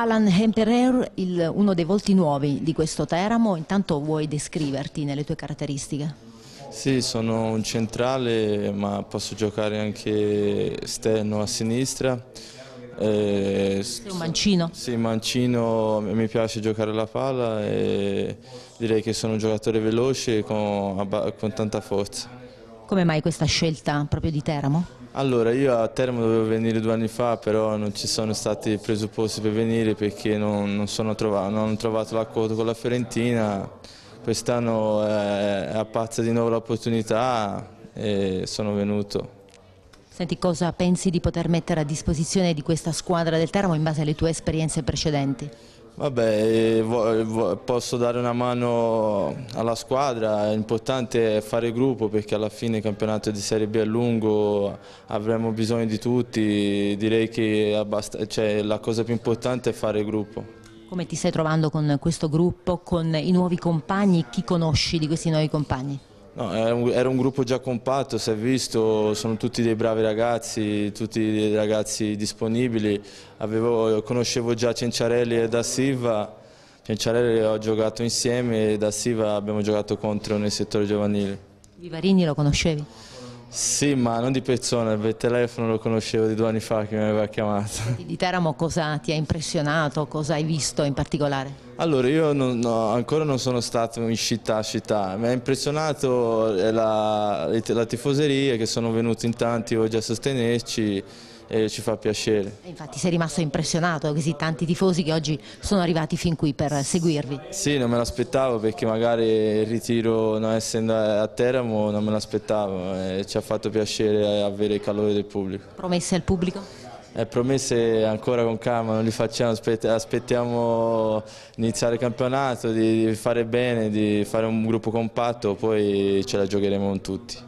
Alan Hemperer, il, uno dei volti nuovi di questo Teramo, intanto vuoi descriverti nelle tue caratteristiche? Sì, sono un centrale ma posso giocare anche esterno a sinistra. Eh, Sei un mancino? Sì, mancino, mi piace giocare alla palla e direi che sono un giocatore veloce con, con tanta forza. Come mai questa scelta proprio di Teramo? Allora, io a Teramo dovevo venire due anni fa, però non ci sono stati presupposti per venire perché non, non, trovato, non ho trovato la con la Fiorentina. Quest'anno è apparsa di nuovo l'opportunità e sono venuto. Senti, cosa pensi di poter mettere a disposizione di questa squadra del Teramo in base alle tue esperienze precedenti? Vabbè, eh, posso dare una mano alla squadra, è importante fare gruppo perché alla fine il campionato di Serie B è lungo, avremo bisogno di tutti, direi che cioè, la cosa più importante è fare gruppo. Come ti stai trovando con questo gruppo, con i nuovi compagni, chi conosci di questi nuovi compagni? No, era, un, era un gruppo già compatto, si è visto, sono tutti dei bravi ragazzi, tutti dei ragazzi disponibili. Avevo, conoscevo già Cenciarelli e Da Silva, Cenciarelli ho giocato insieme e Da Silva abbiamo giocato contro nel settore giovanile. Vivarini lo conoscevi? Sì, ma non di persona, per telefono lo conoscevo di due anni fa che mi aveva chiamato. Di Teramo cosa ti ha impressionato, cosa hai visto in particolare? Allora, io non, no, ancora non sono stato in città, città. mi ha impressionato eh, la, la, tifoseria che sono venuti in tanti oggi a sostenerci e ci fa piacere. E infatti sei rimasto impressionato da così tanti tifosi che oggi sono arrivati fin qui per seguirvi. Sì, non me l'aspettavo perché magari il ritiro non essendo a Teramo non me l'aspettavo, eh, ci ha fatto piacere avere il calore del pubblico. Promesse al pubblico? Eh, promesse ancora con calma, non li facciamo, aspettiamo di iniziare il campionato, di fare bene, di fare un gruppo compatto, poi ce la giocheremo con tutti.